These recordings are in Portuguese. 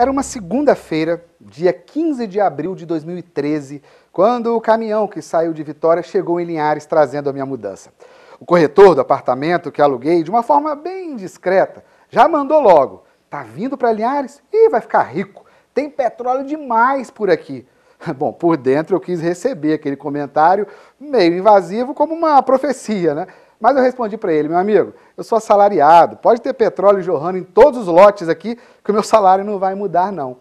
Era uma segunda-feira, dia 15 de abril de 2013, quando o caminhão que saiu de Vitória chegou em Linhares trazendo a minha mudança. O corretor do apartamento que aluguei, de uma forma bem discreta, já mandou logo: tá vindo para Linhares? Ih, vai ficar rico. Tem petróleo demais por aqui. Bom, por dentro eu quis receber aquele comentário meio invasivo como uma profecia, né? Mas eu respondi para ele, meu amigo, eu sou assalariado, pode ter petróleo jorrando em todos os lotes aqui, que o meu salário não vai mudar, não.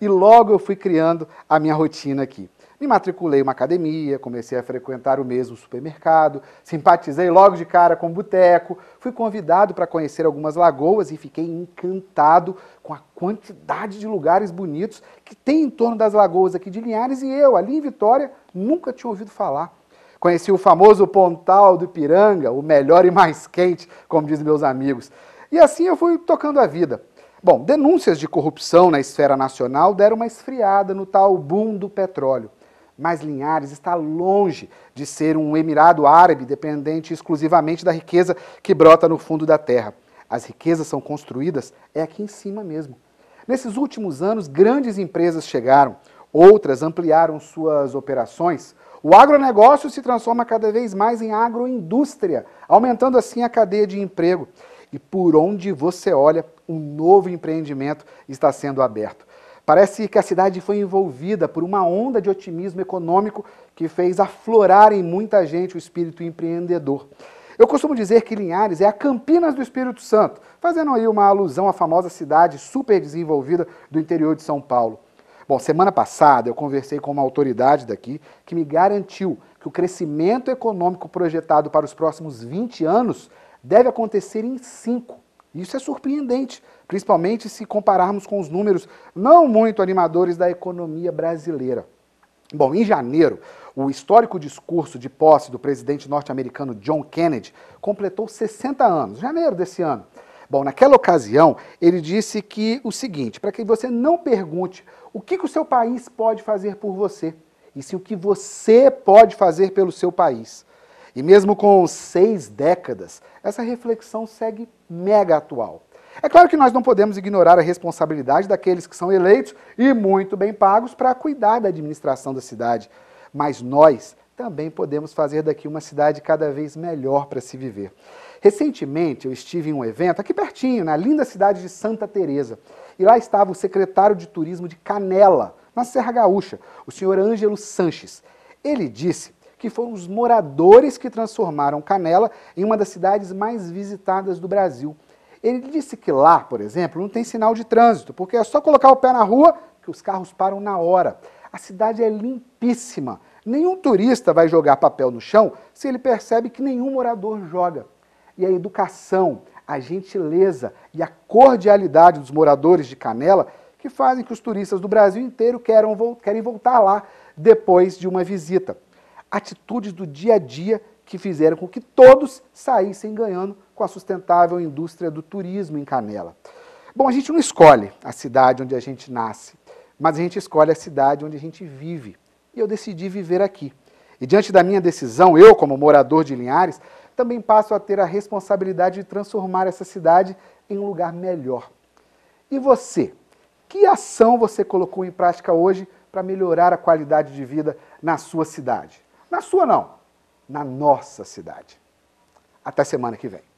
E logo eu fui criando a minha rotina aqui. Me matriculei em uma academia, comecei a frequentar o mesmo supermercado, simpatizei logo de cara com o boteco, fui convidado para conhecer algumas lagoas e fiquei encantado com a quantidade de lugares bonitos que tem em torno das lagoas aqui de Linhares e eu, ali em Vitória, nunca tinha ouvido falar. Conheci o famoso Pontal do Ipiranga, o melhor e mais quente, como dizem meus amigos. E assim eu fui tocando a vida. Bom, denúncias de corrupção na esfera nacional deram uma esfriada no tal boom do petróleo. Mas Linhares está longe de ser um emirado árabe dependente exclusivamente da riqueza que brota no fundo da terra. As riquezas são construídas é aqui em cima mesmo. Nesses últimos anos, grandes empresas chegaram. Outras ampliaram suas operações. O agronegócio se transforma cada vez mais em agroindústria, aumentando assim a cadeia de emprego. E por onde você olha, um novo empreendimento está sendo aberto. Parece que a cidade foi envolvida por uma onda de otimismo econômico que fez aflorar em muita gente o espírito empreendedor. Eu costumo dizer que Linhares é a Campinas do Espírito Santo, fazendo aí uma alusão à famosa cidade super desenvolvida do interior de São Paulo. Bom, semana passada eu conversei com uma autoridade daqui que me garantiu que o crescimento econômico projetado para os próximos 20 anos deve acontecer em 5. Isso é surpreendente, principalmente se compararmos com os números não muito animadores da economia brasileira. Bom, em janeiro, o histórico discurso de posse do presidente norte-americano John Kennedy completou 60 anos, janeiro desse ano. Bom, naquela ocasião, ele disse que o seguinte, para que você não pergunte o que, que o seu país pode fazer por você, e se o que você pode fazer pelo seu país. E mesmo com seis décadas, essa reflexão segue mega atual. É claro que nós não podemos ignorar a responsabilidade daqueles que são eleitos e muito bem pagos para cuidar da administração da cidade, mas nós também podemos fazer daqui uma cidade cada vez melhor para se viver. Recentemente eu estive em um evento aqui pertinho, na linda cidade de Santa Teresa, e lá estava o secretário de turismo de Canela, na Serra Gaúcha, o senhor Ângelo Sanches. Ele disse que foram os moradores que transformaram Canela em uma das cidades mais visitadas do Brasil. Ele disse que lá, por exemplo, não tem sinal de trânsito, porque é só colocar o pé na rua que os carros param na hora. A cidade é limpíssima. Nenhum turista vai jogar papel no chão se ele percebe que nenhum morador joga e a educação, a gentileza e a cordialidade dos moradores de Canela que fazem que os turistas do Brasil inteiro queiram, querem voltar lá depois de uma visita. Atitudes do dia a dia que fizeram com que todos saíssem ganhando com a sustentável indústria do turismo em Canela. Bom, a gente não escolhe a cidade onde a gente nasce, mas a gente escolhe a cidade onde a gente vive. E eu decidi viver aqui. E diante da minha decisão, eu, como morador de Linhares, também passam a ter a responsabilidade de transformar essa cidade em um lugar melhor. E você? Que ação você colocou em prática hoje para melhorar a qualidade de vida na sua cidade? Na sua, não, na nossa cidade. Até semana que vem.